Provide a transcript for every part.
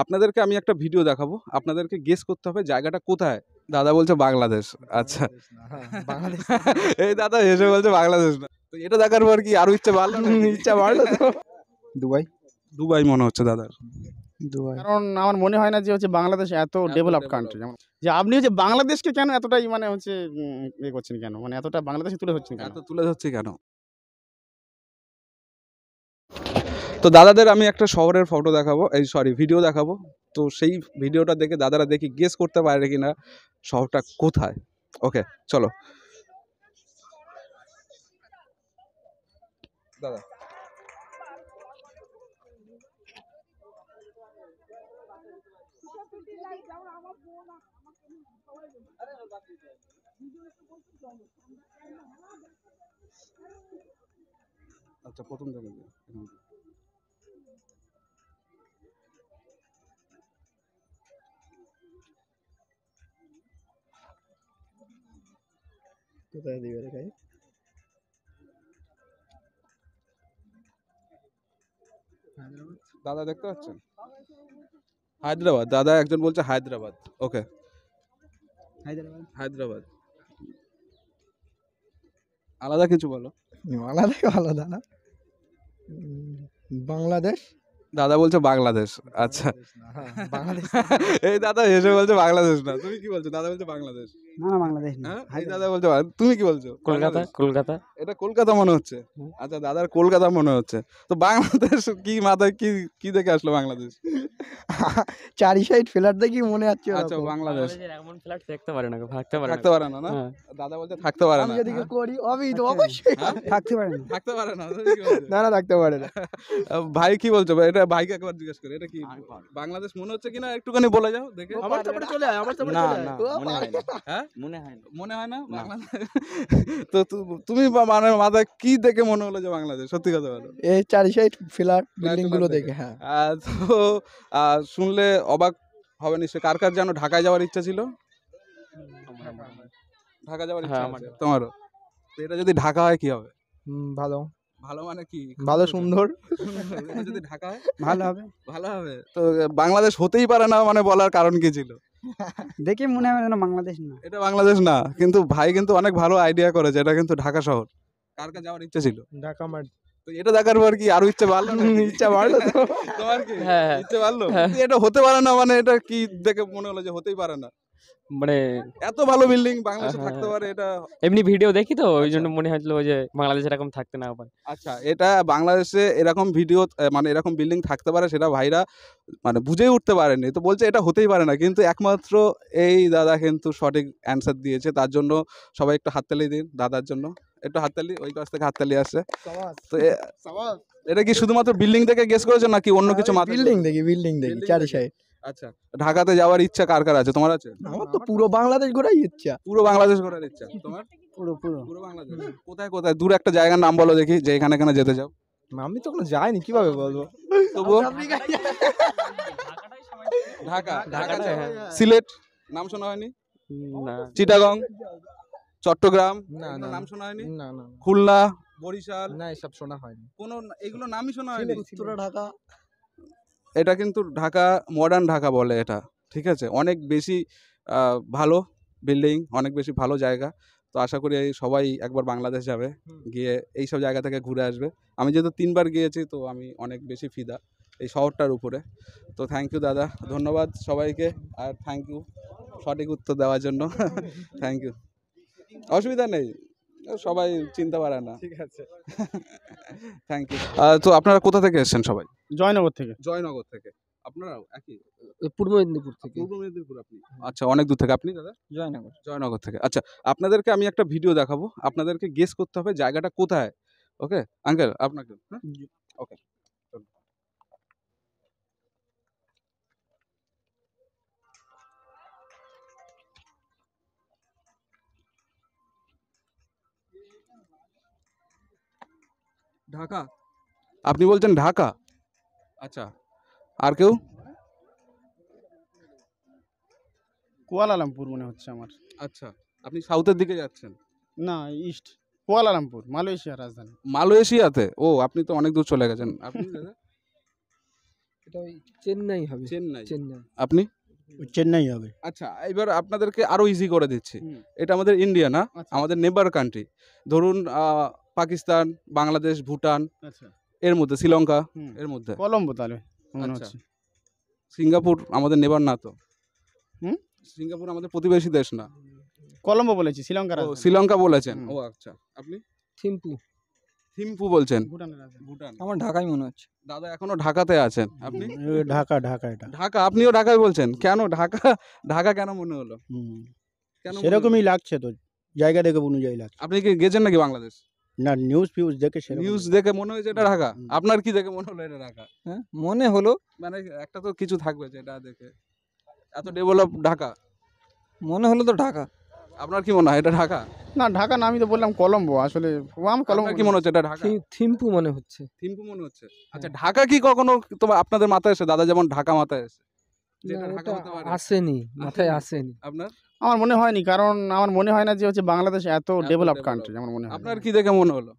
আপনাদেরকে আমি একটা ভিডিও দেখাবো আপনাদেরকে গেস করতে হবে জায়গাটা কোথায় দাদা বলছে বাংলাদেশ আচ্ছা বাংলাদেশ হ্যাঁ, এই দাদা এসে বলছে বাংলাদেশ না তো এটা দেখার পর কি আরো ইচ্ছা বাড়লো ইচ্ছা বাড়লো তো দুবাই দুবাই মনে হচ্ছে দাদার কারণ আমার মনে হয় না যে হচ্ছে বাংলাদেশ এত ডেভেলপ কান্ট্রি যেমন যে আপনি হচ্ছে বাংলাদেশকে কেন এতটাই মানে হচ্ছে ইয়ে করছেন কেন মানে এতটা বাংলাদেশে তুলে ধরছেন কেন এত তুলে ধরছে কেন তো দাদাদের আমি একটা শহরের ফটো দেখাবো এই সরি ভিডিও দেখাবো তো সেই ভিডিওটা দেখে দাদারা দেখি গেস করতে পারে কি না শহরটা কোথায় ওকে চলো দাদা আচ্ছা প্রথম দেখে কোথায় দিবে রেখাই দাদা দেখতে পাচ্ছেন হায়দ্রাবাদ দাদা একজন বলছে হায়দ্রাবাদ ওকে হায়দ্রাবাদ আলাদা কিছু বলো আলাদা আলাদা না বাংলাদেশ দাদা বলছে বাংলাদেশ আচ্ছা হ্যাঁ, এই দাদা এসে বলছে বাংলাদেশ না তুমি কি বলছো দাদা বলছে বাংলাদেশ হ্যাঁ? তুমি কি বলছো কলকাতা কলকাতা এটা কলকাতা মনে হচ্ছে আচ্ছা কলকাতা মনে হচ্ছে তো বাংলাদেশ কি মাথায় কি দেখে আসলো বাংলাদেশ চারি সাইড মনে হচ্ছে আচ্ছা বাংলাদেশ দাদা থাকতে পারে না করি পারে না থাকতে পারে না থাকতে পারে না হ্যাঁ। ভাই কি বলছো এটা ভাইকে একবার জিজ্ঞেস করে এটা কি বাংলাদেশ মনে হচ্ছে কিনা একটুখানি বলে যাও দেখে চলে আয় আমার চলে হ্যাঁ মনে হয় মনে হয় না তো তুমি মানে মাথায় কি দেখে মনে হলো যে বাংলাদেশ সত্যি কথা বলো এই চারি সাইড ফ্ল্যাট বিল্ডিং গুলো দেখে হ্যাঁ তো শুনলে অবাক হবে নিশ্চয় কার কার যেন ঢাকায় যাওয়ার ইচ্ছা ছিল ঢাকা যাওয়ার ইচ্ছা হ্যাঁ, আমার তোমারও এটা যদি ঢাকা হয় কি হবে ভালো ভালো মানে কি ভালো সুন্দর যদি ঢাকা হয় ভালো হবে ভালো হবে তো বাংলাদেশ হতেই পারে না মানে বলার কারণ কি ছিল দেখি মনে হয় যেন বাংলাদেশ না এটা বাংলাদেশ না কিন্তু ভাই কিন্তু অনেক ভালো আইডিয়া করে যেটা কিন্তু ঢাকা শহর কার কার যাওয়ার ইচ্ছে ছিল ঢাকা মাঠ এটা দেখার পর কি আরো ইচ্ছা বাড়লো ইচ্ছা বাড়লো তোমার কি হ্যাঁ, হ্যাঁ। ইচ্ছে বাড়লো হ্যাঁ। এটা হতে পারে না মানে এটা কি দেখে মনে হলো যে হতেই পারে না মানে এত ভালো বিল্ডিং বাংলাদেশে হ্যাঁ, থাকতে হ্যাঁ। পারে এটা এমনি ভিডিও দেখি তো ওই জন্য আচ্ছা। মনে হয়েছিল যে বাংলাদেশে এরকম থাকতে না পারে আচ্ছা এটা বাংলাদেশে এরকম ভিডিও মানে এরকম বিল্ডিং থাকতে পারে সেটা ভাইরা মানে বুঝেই উঠতে পারেনি তো বলছে এটা হতেই পারে না কিন্তু একমাত্র এই দাদা কিন্তু সঠিক অ্যান্সার দিয়েছে তার জন্য সবাই একটু হাততালি দিন দাদার জন্য একটু হাততালি ওই কাছ থেকে হাততালি আসছে তো এটা কি শুধুমাত্র বিল্ডিং থেকে গেস করেছো নাকি অন্য কিছু বিল্ডিং দেখি বিল্ডিং দেখি চারি সাইড আচ্ছা ঢাকাতে যাওয়ার ইচ্ছা কার কার আছে তোমার আছে আমার তো পুরো বাংলাদেশ ঘোরাই ইচ্ছা পুরো বাংলাদেশ ঘোরার ইচ্ছা হ্যাঁ। তোমার পুরো পুরো পুরো বাংলাদেশ কোথায় কোথায় দূর একটা জায়গার নাম বলো দেখি যে এখানে এখানে যেতে চাও আমি তো কোনো যাইনি কিভাবে বলবো তবুও ঢাকা ঢাকা হ্যাঁ। সিলেট নাম শোনা হয়নি চিটাগং চট্টগ্রাম না নাম শোনা হয়নি না না খুলনা বরিশাল না এসব শোনা হয়নি কোনো এগুলো নামই শোনা হয়নি উত্তরা ঢাকা এটা কিন্তু ঢাকা মডার্ন ঢাকা বলে এটা ঠিক আছে অনেক বেশি ভালো বিল্ডিং অনেক বেশি ভালো জায়গা তো আশা করি সবাই একবার বাংলাদেশ যাবে গিয়ে এই সব জায়গা থেকে ঘুরে আসবে আমি যেহেতু তিনবার গিয়েছি তো আমি অনেক বেশি ফিদা এই শহরটার উপরে তো থ্যাংক ইউ দাদা ধন্যবাদ সবাইকে আর থ্যাংক ইউ সঠিক উত্তর দেওয়ার জন্য থ্যাংক ইউ অসুবিধা নেই সবাই চিন্তা পারে না ঠিক আছে থ্যাংক ইউ তো আপনারা কোথা থেকে এসেছেন সবাই জয়নগর থেকে জয়নগর থেকে আপনারা একই পূর্ব ইନ୍ଦিপুর থেকে পূর্ব ইନ୍ଦিপুর আপনি হ্যাঁ। আচ্ছা অনেক দূর থেকে আপনি দাদা জয়নগর জয়নগর থেকে আচ্ছা আপনাদেরকে আমি একটা ভিডিও দেখাবো আপনাদেরকে গেস করতে হবে জায়গাটা কোথায় ওকে আঙ্কেল আপনারা হ্যাঁ? ओके ঢাকা আপনি বললেন ঢাকা আচ্ছা আর কেউ কুয়ালালামপুর মনে হচ্ছে আমার আচ্ছা আপনি সাউথের দিকে যাচ্ছেন না ইস্ট কুয়ালালামপুর মালয়েশিয়া রাজধানী মালয়েশিয়াতে ও আপনি তো অনেক দূর চলে গেছেন আপনি এটা চেন্নাই হবে চেন্নাই চেন্নাই আপনি চেন্নাই হবে আচ্ছা এবার আপনাদেরকে আরো ইজি করে দিচ্ছি এটা আমাদের ইন্ডিয়া না আচ্ছা। আমাদের নেবার কান্ট্রি ধরুন পাকিস্তান বাংলাদেশ ভুটান আচ্ছা। এর মধ্যে শ্রীলঙ্কা এর মধ্যে কলম্বো তাহলে মনে আচ্ছা। হচ্ছে সিঙ্গাপুর আমাদের নেবার না তো হুম? সিঙ্গাপুর আমাদের প্রতিবেশী দেশ না কলম্বো বলেছি শ্রীলঙ্কার শ্রীলঙ্কা বলেছেন ও আচ্ছা আপনি থিম্পু থিম্পু বলছেন ভুটানের রাজধানী। ভুটান আমার ঢাকাই মনে হচ্ছে দাদা এখনো ঢাকাতে আছেন আপনি ঢাকা ঢাকা এটা ঢাকা আপনিও ঢাকায় বলছেন কেন ঢাকা ঢাকা কেন মনে হলো হুম। কেন মনে হলো? সেরকমই লাগছে তো জায়গা দেখে অনুযায়ী লাগছে আপনি কি গেছেন নাকি বাংলাদেশ না নিউজ ফিউজ দেখে নিউজ দেখে মনে হয়েছে এটা ঢাকা আপনার কি দেখে মনে হলো এটা ঢাকা হ্যাঁ মনে হলো মানে একটা তো কিছু থাকবে যেটা দেখে এত ডেভেলপ ঢাকা মনে হলো তো ঢাকা আপনার কি মনে হয় এটা ঢাকা না ঢাকা না আমি তো বললাম কলম্বো আসলে ওয়াম কলম্বো কি মনে হচ্ছে এটা ঢাকা থিম্পু মনে হচ্ছে থিম্পু মনে হচ্ছে আচ্ছা ঢাকা কি কখনো তোমার আপনাদের মাথায় এসে দাদা যেমন ঢাকা মাথায় এসে আসেনি মাথায় আসেনি আপনার আমার মনে হয়নি কারণ আমার মনে হয় না যে হচ্ছে বাংলাদেশ এত ডেভেলপ কান্ট্রি আমার মনে হয় আপনার কি দেখে মনে হলো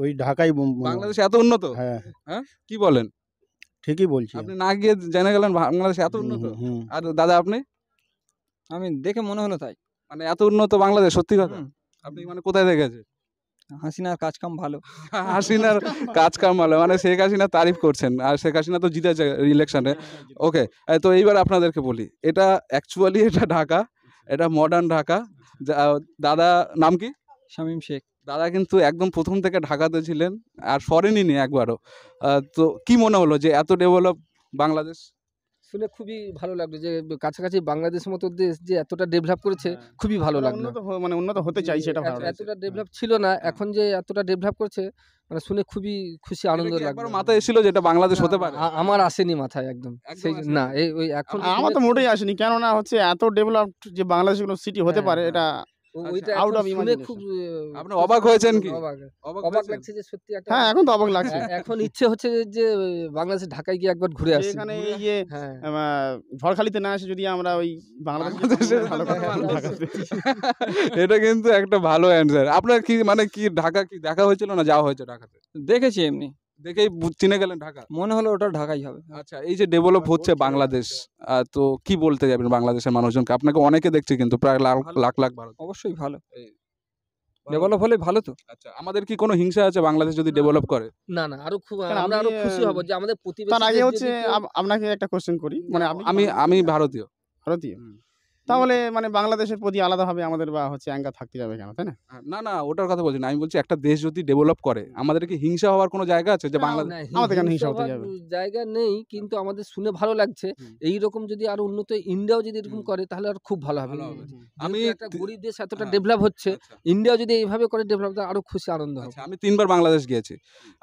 ওই ঢাকাই বাংলাদেশ এত উন্নত হ্যাঁ হ্যাঁ কি বলেন ঠিকই বলছি আপনি না গিয়ে জেনে গেলেন বাংলাদেশ এত উন্নত আর দাদা আপনি আমি দেখে মনে হলো তাই মানে এত উন্নত বাংলাদেশ সত্যি কথা আপনি মানে কোথায় দেখেছেন হাসিনার কাজকাম ভালো হাসিনার কাজকাম ভালো মানে শেখ হাসিনা তারিফ করছেন আর শেখ হাসিনা তো জিতেছে ইলেকশনে ওকে তো এইবার আপনাদেরকে বলি এটা অ্যাকচুয়ালি এটা ঢাকা এটা মডার্ন ঢাকা দাদা নাম কি শামীম শেখ দাদা কিন্তু একদম প্রথম থেকে ঢাকাতে ছিলেন আর সরেনি একবারও তো কি মনে হলো যে এত ডেভেলপ বাংলাদেশ শুনে খুবই ভালো লাগলো যে কাছাকাছি বাংলাদেশের মতো দেশ যে এতটা ডেভেলপ করেছে হ্যাঁ। খুবই ভালো লাগলো উন্নত মানে উন্নত হতে চাই সেটা ভালো এতটা ডেভেলপ হ্যাঁ। ছিল না হ্যাঁ। এখন যে এতটা ডেভেলপ করেছে মানে শুনে খুবই খুশি আনন্দ লাগলো মাথায় এসেছিল যেটা বাংলাদেশ হতে পারে আমার আসেনি মাথায় একদম সেই না এই ওই এখন আমার তো মোটেই আসেনি কেননা হচ্ছে এত ডেভেলপড যে বাংলাদেশ কোনো সিটি হতে পারে এটা আচ্ছা, হ্যাঁ, ইচ্ছে হচ্ছে যে ঢাকায় গিয়ে একবার ঘুরে আসি এই যে হ্যাঁ। না যদি আমরা ওই এটা কিন্তু একটা ভালো আপনার কি মানে কি ঢাকা কি দেখা হয়েছিল না যাওয়া হয়েছে ঢাকাতে দেখেছি এমনি দেখেই চিনে গেলেন ঢাকা মনে হলো ওটা ঢাকাই হবে আচ্ছা এই যে ডেভেলপ হচ্ছে বাংলাদেশ তো কি বলতে যাবেন বাংলাদেশের মানুষজনকে আপনাকে অনেকে দেখছে কিন্তু প্রায় লাখ লাখ লাখ অবশ্যই ভালো ডেভেলপ হলে ভালো তো আচ্ছা আমাদের কি কোনো হিংসা আছে বাংলাদেশ যদি ডেভেলপ করে না না আরো খুব আমরা আরো খুশি হব যে আমাদের প্রতিবেশী তার আগে হচ্ছে আপনাকে একটা কোশ্চেন করি মানে আমি আমি ভারতীয় ভারতীয় তাহলে মানে বাংলাদেশের প্রতি আলাদাভাবে আমাদের বা হচ্ছে অ্যাঙ্গা থাকতে যাবে কেন তাই না না না ওটার কথা বলছি না আমি বলছি একটা দেশ যদি ডেভেলপ করে আমাদের কি হিংসা হওয়ার কোনো জায়গা আছে যে বাংলাদেশ আমাদের কেন হিংসা হতে যাবে জায়গা নেই কিন্তু আমাদের শুনে ভালো লাগছে এই রকম যদি আর উন্নত ইন্ডিয়াও যদি এরকম করে তাহলে আর খুব ভালো হবে আমি একটা গরিব দেশ এতটা ডেভেলপ হচ্ছে আচ্ছা। ইন্ডিয়াও যদি এইভাবে করে ডেভেলপ তাহলে আরো খুশি আনন্দ হবে আচ্ছা, আমি তিনবার বাংলাদেশ গিয়েছি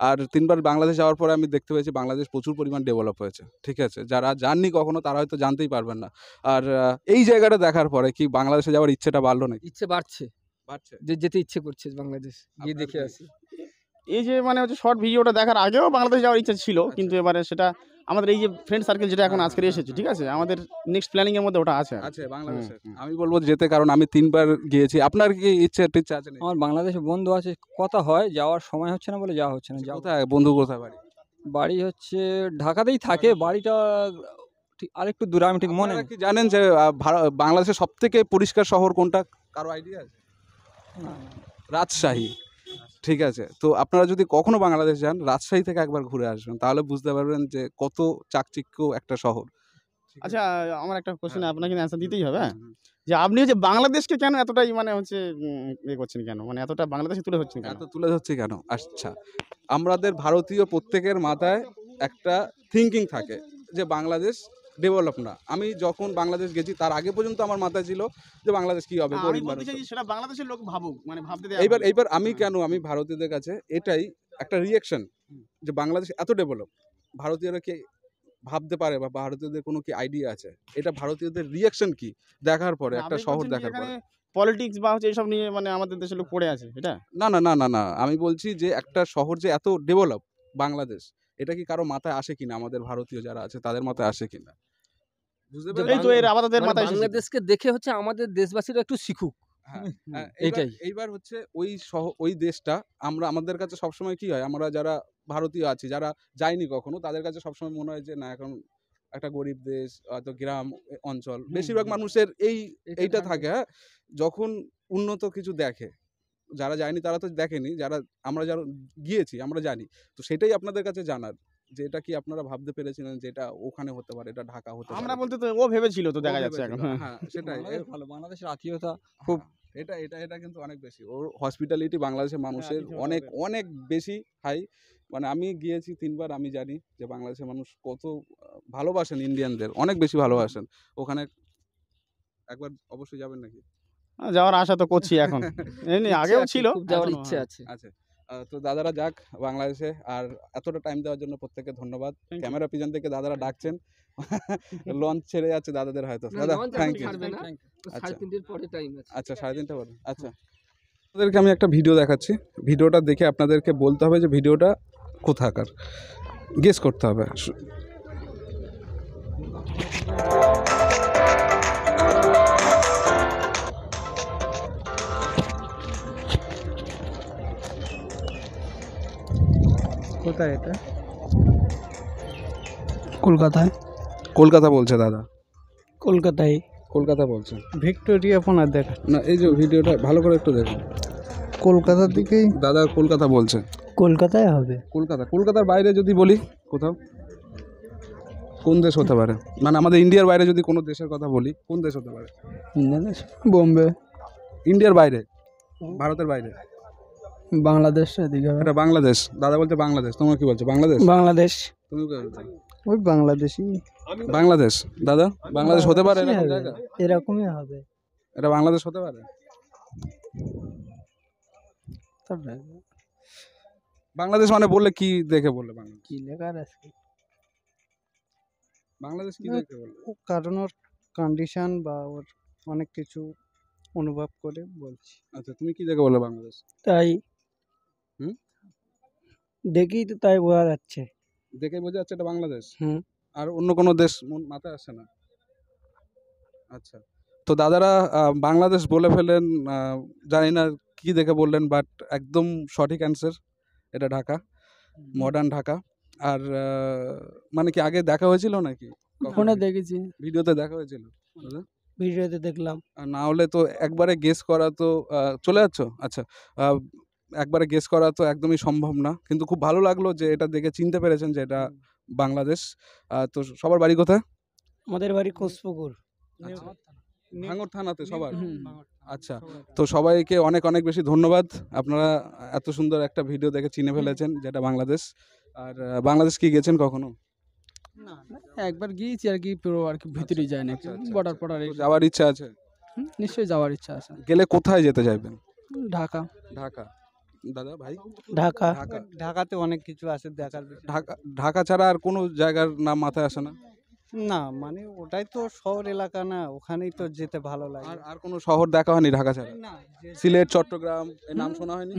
আর তিনবার বাংলাদেশ যাওয়ার পরে আমি দেখতে পেয়েছি বাংলাদেশ প্রচুর পরিমাণ ডেভেলপ হয়েছে ঠিক আছে যারা জাননি কখনো তারা হয়তো জানতেই পারবেন না আর এই জায়গাটা ভিডিওটা দেখার পরে কি বাংলাদেশে যাওয়ার ইচ্ছেটা বাড়লো নাকি ইচ্ছে বাড়ছে বাড়ছে যে যেতে ইচ্ছে করছে বাংলাদেশ গিয়ে দেখে আসি এই যে মানে হচ্ছে শর্ট ভিডিওটা দেখার আগেও বাংলাদেশ যাওয়ার ইচ্ছা ছিল আচ্ছা। কিন্তু এবারে সেটা আমাদের এই যে ফ্রেন্ড সার্কেল যেটা এখন আজকে এসেছে ঠিক আছে আমাদের নেক্সট প্ল্যানিং এর মধ্যে ওটা আছে আছে বাংলাদেশে আমি বলবো যেতে কারণ আমি তিনবার গিয়েছি আপনার কি ইচ্ছা টিচ্ছা আছে আমার বাংলাদেশে বন্ধু আছে কথা হয় যাওয়ার সময় হচ্ছে না বলে যাওয়া হচ্ছে না আচ্ছা, কোথায় বন্ধু কোথায় বাড়ি বাড়ি হচ্ছে ঢাকাতেই থাকে বাড়িটা ঠিক আরেকটু দূরে আমি ঠিক মনে কি জানেন যে বাংলাদেশের সব থেকে পরিষ্কার শহর কোনটা কারো আইডিয়া আছে রাজশাহী ঠিক আছে তো আপনারা যদি কখনো বাংলাদেশ যান রাজশাহী থেকে একবার ঘুরে আসবেন তাহলে বুঝতে পারবেন যে কত চাকচিক্য একটা শহর আচ্ছা আমার একটা কোশ্চেন হ্যাঁ। আপনাকে অ্যান্সার দিতেই হবে হ্যাঁ? যে আপনি যে বাংলাদেশকে কেন এতটাই মানে হচ্ছে ইয়ে করছেন কেন মানে এতটা বাংলাদেশে তুলে হচ্ছে কেন এত তুলে ধরছে কেন আচ্ছা আমাদের ভারতীয় প্রত্যেকের মাথায় একটা থিঙ্কিং থাকে যে বাংলাদেশ ডেভেলপ না আমি যখন বাংলাদেশ গেছি তার আগে পর্যন্ত আমার মাথায় ছিল যে বাংলাদেশ কি হবে মানে এইবার এইবার আমি হ্যাঁ। কেন আমি ভারতীয়দের কাছে এটাই একটা রিয়েকশন যে বাংলাদেশ এত ডেভেলপ ভারতীয়রা কি ভাবতে পারে বা ভারতীয়দের কোনো কি আইডিয়া আছে এটা ভারতীয়দের রিয়াকশন কি দেখার পরে একটা শহর দেখার পরে পলিটিক্স বা হচ্ছে এইসব নিয়ে মানে আমাদের দেশের লোক পড়ে আছে এটা না না না না না আমি বলছি যে একটা শহর যে এত ডেভেলপ বাংলাদেশ এটা কি কারো মাথায় আসে কিনা আমাদের ভারতীয় যারা আছে তাদের মাথায় আসে কিনা মানে বাংলাদেশকে দেখে হচ্ছে আমাদের দেশবাসীরা একটু শিখুক হ্যাঁ, হ্যাঁ, এইবার হচ্ছে ওই সহ ওই দেশটা আমরা আমাদের কাছে সবসময় কি হয় আমরা যারা ভারতীয় আছি যারা যায়নি কখনো তাদের কাছে সবসময় মনে হয় যে না এখন একটা গরিব দেশ হয়তো গ্রাম অঞ্চল বেশিরভাগ মানুষের এই এইটা হ্যাঁ। থাকে হ্যাঁ যখন উন্নত কিছু দেখে যারা যায়নি তারা তো দেখেনি যারা আমরা যারা গিয়েছি আমরা জানি তো সেটাই আপনাদের কাছে জানার যে এটা কি আপনারা ভাবতে পেরেছিলেন যে এটা ওখানে হতে পারে এটা ঢাকা হতে আমরা বলতে তো ও ভেবেছিল তো দেখা যাচ্ছে এখন হ্যাঁ, হ্যাঁ সেটাই ভালো বাংলাদেশের আত্মীয়তা হ্যাঁ, খুব এটা এটা এটা কিন্তু অনেক বেশি ওর হসপিটালিটি বাংলাদেশের হ্যাঁ, মানুষের অনেক অনেক বেশি হাই মানে আমি গিয়েছি তিনবার আমি জানি যে বাংলাদেশের মানুষ কত ভালোবাসেন ইন্ডিয়ানদের অনেক বেশি ভালোবাসেন ওখানে একবার অবশ্যই যাবেন নাকি যাওয়ার আশা তো করছি এখন এমনি আগেও ছিল যাওয়ার ইচ্ছে আছে আচ্ছা তো দাদারা যাক বাংলাদেশে আর এতটা টাইম দেওয়ার জন্য প্রত্যেককে ধন্যবাদ ক্যামেরা পিজন থেকে দাদারা ডাকছেন লঞ্চ ছেড়ে যাচ্ছে দাদাদের হয়তো দাদা থ্যাংক আচ্ছা। ইউ আচ্ছা সাড়ে তিনটে পরে হ্যাঁ। আচ্ছা আপনাদেরকে আমি একটা ভিডিও দেখাচ্ছি ভিডিওটা দেখে আপনাদেরকে বলতে হবে যে ভিডিওটা কোথাকার গেস করতে হবে কলকাতায় এটা কলকাতায় কলকাতা বলছে দাদা কলকাতায় কলকাতা বলছে ভিক্টোরিয়া ফোন আর দেখা না এই যে ভিডিওটা ভালো করে একটু দেখুন কলকাতার দিকেই দাদা কলকাতা বলছে কলকাতায় হবে কলকাতা কলকাতার বাইরে যদি বলি কোথাও কোন দেশ হতে পারে মানে আমাদের ইন্ডিয়ার বাইরে যদি কোনো দেশের কথা বলি কোন দেশ হতে পারে বোম্বে ইন্ডিয়ার বাইরে ভারতের বাইরে বাংলাদেশ এদিকে হবে। এটা বাংলাদেশ দাদা বলছে বাংলাদেশ তোমরা কি বলছো বাংলাদেশ বাংলাদেশ তুমি ওই বাংলাদেশি বাংলাদেশ দাদা বাংলাদেশ হতে পারে এরকম জায়গা? এরকমই হবে এটা বাংলাদেশ হতে পারে তারপরে বাংলাদেশ মানে বললে কি দেখে বললে বাংলাদেশ কি লেখার আছে বাংলাদেশ কি দেখে বললে ও কারণ ওর কন্ডিশন বা ওর অনেক কিছু অনুভব করে বলছি আচ্ছা তুমি কি দেখে বললে বাংলাদেশ তাই হুম দেখি তো তাই বোঝা যাচ্ছে দেখে বোঝা যাচ্ছে এটা বাংলাদেশ হুম আর অন্য কোনো দেশ মন- মাথায় আসে না আচ্ছা তো দাদারা বাংলাদেশ বলে ফেলেন জানি না কি দেখে বললেন বাট একদম সঠিক অ্যান্সার এটা ঢাকা মডার্ন ঢাকা আর মানে কি আগে দেখা হয়েছিল নাকি কখনো দেখেছি ভিডিওতে দেখা হয়েছিল দাদা? ভিডিওতে দেখলাম আর না হলে তো একবারে গেস করা তো চলে যাচ্ছ আচ্ছা একবারে গেস করা তো একদমই সম্ভব না কিন্তু খুব ভালো লাগলো যে এটা দেখে চিনতে পেরেছেন যে এটা বাংলাদেশ তো সবার বাড়ি কোথায় আমাদের বাড়ি কোষপুকুর আচ্ছা। ভাঙর থানাতে সবার আচ্ছা তো সবাইকে অনেক অনেক বেশি ধন্যবাদ আপনারা এত সুন্দর একটা ভিডিও দেখে চিনে ফেলেছেন যেটা বাংলাদেশ আর বাংলাদেশ কি গেছেন কখনো একবার গিয়েছি আর কি পুরো আর কি ভিতরে আচ্ছা, যায় না বর্ডার আচ্ছা, পর্ডার যাওয়ার ইচ্ছা আছে নিশ্চয়ই যাওয়ার ইচ্ছা আছে গেলে কোথায় যেতে চাইবেন ঢাকা ঢাকা দাদা ভাই ঢাকা ঢাকাতে অনেক কিছু আছে দেখার ঢাকা ঢাকা ছাড়া আর কোনো জায়গার নাম মাথায় আসে না না মানে ওটাই তো শহর এলাকা না ওখানেই তো যেতে ভালো লাগে আর আর কোনো শহর দেখা হয়নি ঢাকা ছাড়া সিলেট চট্টগ্রাম এর নাম শোনা হয়নি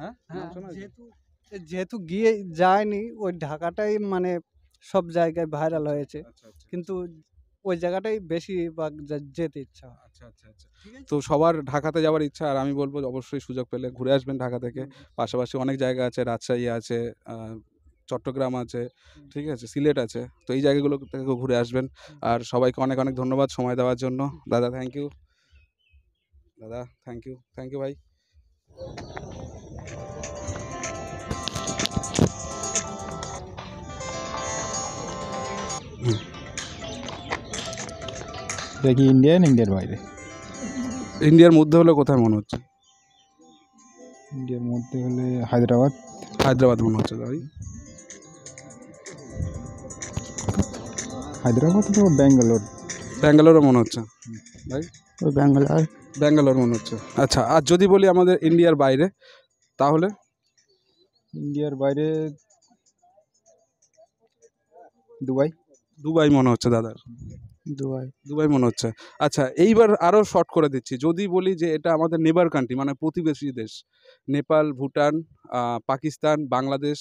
হ্যাঁ, হ্যাঁ যেহেতু গিয়ে যায়নি ওই ঢাকাটাই মানে সব জায়গায় ভাইরাল হয়েছে আচ্ছা, আচ্ছা। কিন্তু ওই জায়গাটাই বেশিরভাগ যা- যেতে ইচ্ছা আচ্ছা আচ্ছা আচ্ছা তো সবার ঢাকাতে যাওয়ার ইচ্ছা আর আমি বলবো অবশ্যই সুযোগ পেলে ঘুরে আসবেন ঢাকা থেকে পাশাপাশি অনেক জায়গা আছে রাজশাহী আছে চট্টগ্রাম আছে ঠিক আছে সিলেট আছে তো এই জায়গাগুলো থেকে ঘুরে আসবেন আর সবাইকে অনেক অনেক ধন্যবাদ সময় দেওয়ার জন্য দাদা থ্যাংক ইউ দাদা থ্যাংক ইউ থ্যাংক ইউ ভাই এটা কি ইন্ডিয়ান ইন্ডিয়ার বাইরে ইন্ডিয়ার মধ্যে হলে কোথায় মনে হচ্ছে ইন্ডিয়ার মধ্যে হলে হায়দ্রাবাদ হায়দ্রাবাদ মনে হচ্ছে ভাই হায়দ্রাবাদ তো ব্যাঙ্গালোর ব্যাঙ্গালোরও মনে হচ্ছে ভাই ওই ব্যাঙ্গালোর ব্যাঙ্গালোর মনে হচ্ছে আচ্ছা আর যদি বলি আমাদের ইন্ডিয়ার বাইরে তাহলে ইন্ডিয়ার বাইরে দুবাই দুবাই মনে হচ্ছে দাদার দুবাই দুবাই মনে হচ্ছে আচ্ছা এইবার আরও শর্ট করে দিচ্ছি যদি বলি যে এটা আমাদের নেবার কান্ট্রি মানে প্রতিবেশী দেশ নেপাল ভুটান পাকিস্তান বাংলাদেশ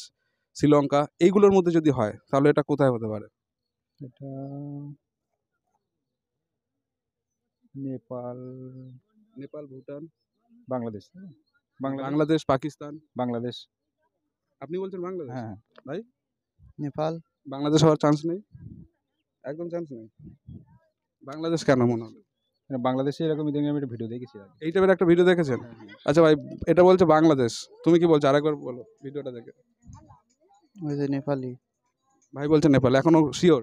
শ্রীলঙ্কা এইগুলোর মধ্যে যদি হয় তাহলে এটা কোথায় হতে পারে এটা নেপাল নেপাল ভুটান বাংলাদেশ বাংলাদেশ পাকিস্তান বাংলাদেশ আপনি বলছেন বাংলাদেশ হ্যাঁ ভাই নেপাল বাংলাদেশ হওয়ার চান্স নেই একদম চান্স নেই বাংলাদেশ কেন মনে হবে হ্যাঁ, বাংলাদেশে এরকম ইদানিং আমি একটা ভিডিও দেখেছি এই টাইপের একটা ভিডিও দেখেছেন হ্যাঁ, হ্যাঁ। আচ্ছা ভাই এটা বলছে বাংলাদেশ তুমি কি বলছো আরেকবার বলো ভিডিওটা দেখে ওই যে নেপালি ভাই বলছে নেপাল এখনো শিওর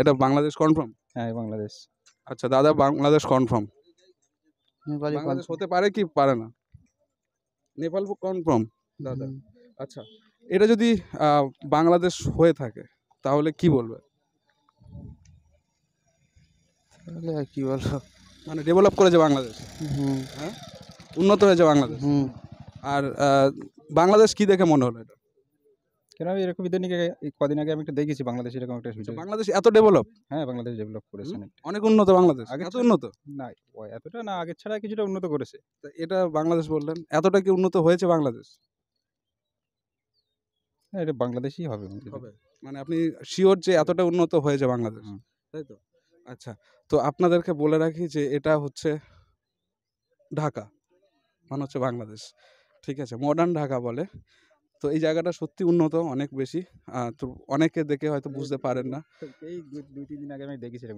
এটা বাংলাদেশ কনফার্ম হ্যাঁ বাংলাদেশ আচ্ছা দাদা বাংলাদেশ কনফার্ম বাংলাদেশ হতে পারে কি পারে না নেপাল কনফার্ম দাদা আচ্ছা এটা যদি বাংলাদেশ হয়ে থাকে তাহলে কি বলবে তাহলে আর কী বলবো মানে ডেভেলপ করেছে বাংলাদেশ হুম হ্যাঁ উন্নত হয়েছে বাংলাদেশ হুম আর বাংলাদেশ কি দেখে মনে হলো এটা কেন আমি এরকম ইদানিং কদিন আগে আমি একটা দেখেছি বাংলাদেশ এরকম একটা আচ্ছা, বাংলাদেশ এত ডেভেলপ হ্যাঁ বাংলাদেশ ডেভেলপ করেছে অনেক উন্নত বাংলাদেশ আগে এত উন্নত না এতটা না আগের ছাড়া কিছুটা উন্নত করেছে এটা বাংলাদেশ বললেন এতটা কি উন্নত হয়েছে বাংলাদেশ হ্যাঁ এটা বাংলাদেশই হবে হবে মানে আপনি শিওর যে এতটা উন্নত হয়েছে বাংলাদেশ তাই তো আচ্ছা তো আপনাদেরকে বলে রাখি যে এটা হচ্ছে ঢাকা মানে হচ্ছে বাংলাদেশ ঠিক আছে মডার্ন ঢাকা বলে তো এই জায়গাটা সত্যি উন্নত অনেক বেশি তো অনেকে দেখে হয়তো বুঝতে পারেন না এই দুই তিন দিন আগে আমি দেখেছিলাম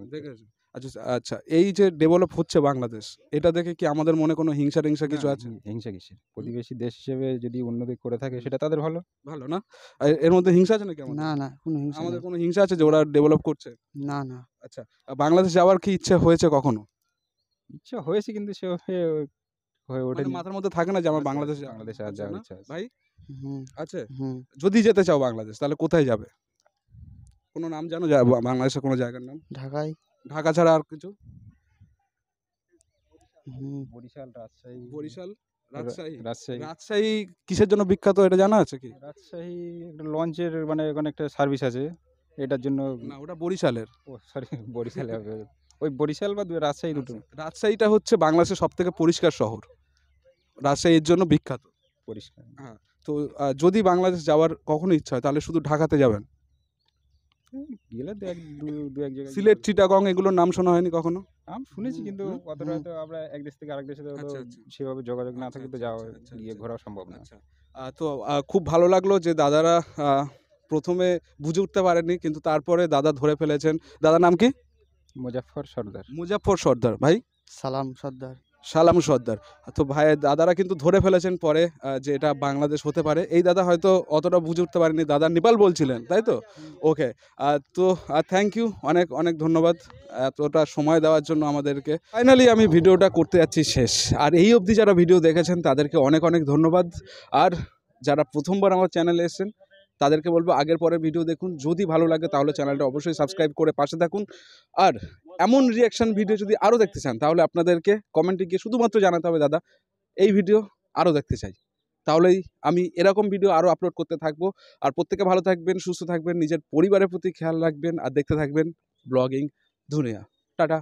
আচ্ছা আচ্ছা এই যে ডেভেলপ হচ্ছে বাংলাদেশ এটা দেখে কি আমাদের মনে কোনো হিংসা টিংসা কিছু আছে হিংসা কিছু প্রতিবেশী দেশ হিসেবে যদি উন্নতি করে থাকে সেটা তাদের ভালো ভালো না এর মধ্যে হিংসা আছে নাকি না না কোনো হিংসা আমাদের কোনো হিংসা আছে যে ওরা ডেভেলপ করছে না না আচ্ছা বাংলাদেশ যাওয়ার কি ইচ্ছে হয়েছে কখনো ইচ্ছা হয়েছে কিন্তু সে হয়ে ওঠে মাথার মধ্যে থাকে না যে আমার বাংলাদেশ আচ্ছা, বাংলাদেশে আচ্ছা, আর যাওয়ার ইচ্ছা ভাই আছে আচ্ছা, যদি যেতে চাও বাংলাদেশ তাহলে কোথায় যাবে কোনো নাম জানো বাংলাদেশের কোনো জায়গার নাম ঢাকায় ঢাকা ছাড়া আর কিছু বরিশাল রাজশাহী বরিশাল রাজশাহী রাজশাহী রাজশাহী কিসের জন্য বিখ্যাত এটা জানা আছে কি রাজশাহী একটা লঞ্চের মানে ওখানে একটা সার্ভিস আছে এটার জন্য না ওটা বরিশালের ও সরি বরিশালে ওই বরিশাল বা রাজশাহী দুটো রাজশাহীটা হচ্ছে বাংলাদেশের সব থেকে পরিষ্কার শহর রাজশাহীর জন্য বিখ্যাত পরিষ্কার হ্যাঁ তো যদি বাংলাদেশ যাওয়ার কখনো ইচ্ছা হয় তাহলে শুধু ঢাকাতে যাবেন গেলে দু এক দু- দু এক জায়গায় সিলেট চিটাগং এগুলোর নাম শোনা হয়নি কখনো আমি শুনেছি কিন্তু হুম, অতটা আমরা এক দেশ থেকে আরেক দেশে তো আচ্ছা, আচ্ছা। সেভাবে যোগাযোগ না থাকে আচ্ছা, থাকলে তো যাওয়া গিয়ে ঘোরা সম্ভব না তো খুব ভালো লাগলো যে দাদারা প্রথমে বুঝে উঠতে পারেনি কিন্তু তারপরে দাদা ধরে ফেলেছেন দাদা নাম কি মুজাফর সর্দার মুজাফর সর্দার ভাই সালাম সর্দার সালাম সর্দার তো ভাই দাদারা কিন্তু ধরে ফেলেছেন পরে যে এটা বাংলাদেশ হতে পারে এই দাদা হয়তো অতটা বুঝে উঠতে পারেনি দাদা নেপাল বলছিলেন তাই তো ওকে তো থ্যাংক ইউ অনেক অনেক ধন্যবাদ এতটা সময় দেওয়ার জন্য আমাদেরকে ফাইনালি আমি ভিডিওটা করতে যাচ্ছি শেষ আর এই অবধি যারা ভিডিও দেখেছেন তাদেরকে অনেক অনেক ধন্যবাদ আর যারা প্রথমবার আমার চ্যানেলে এসেছেন তাদেরকে বলবো আগের পরে ভিডিও দেখুন যদি ভালো লাগে তাহলে চ্যানেলটা অবশ্যই সাবস্ক্রাইব করে পাশে থাকুন আর এমন রিয়াকশান ভিডিও যদি আরও দেখতে চান তাহলে আপনাদেরকে কমেন্টে গিয়ে শুধুমাত্র জানাতে হবে দাদা এই ভিডিও আরও দেখতে চাই তাহলেই আমি এরকম ভিডিও আরও আপলোড করতে থাকব আর প্রত্যেকে ভালো থাকবেন সুস্থ থাকবেন নিজের পরিবারের প্রতি খেয়াল রাখবেন আর দেখতে থাকবেন ব্লগিং দুনিয়া টাটা